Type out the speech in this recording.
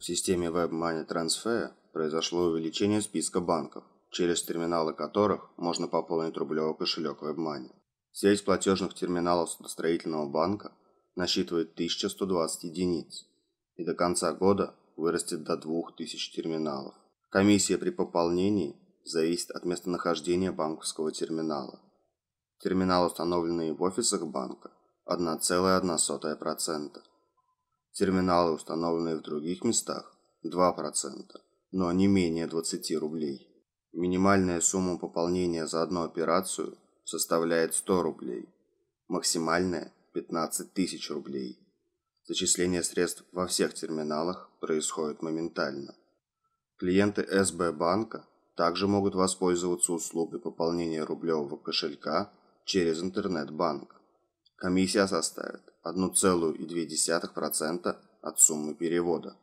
в системе WebMoney Transfer произошло увеличение списка банков, через терминалы которых можно пополнить рублевый кошелек WebMoney. Сеть платежных терминалов судостроительного банка насчитывает 1120 единиц и до конца года вырастет до 2000 терминалов. Комиссия при пополнении зависит от местонахождения банковского терминала. Терминалы, установленные в офисах банка, 1,1% терминалы, установленные в других местах, 2%, но не менее 20 рублей. Минимальная сумма пополнения за одну операцию составляет 100 рублей, максимальная – 15 тысяч рублей. Зачисление средств во всех терминалах происходит моментально. Клиенты СБ банка также могут воспользоваться услугой пополнения рублевого кошелька через интернет-банк. Комиссия составит 1,2% от суммы перевода.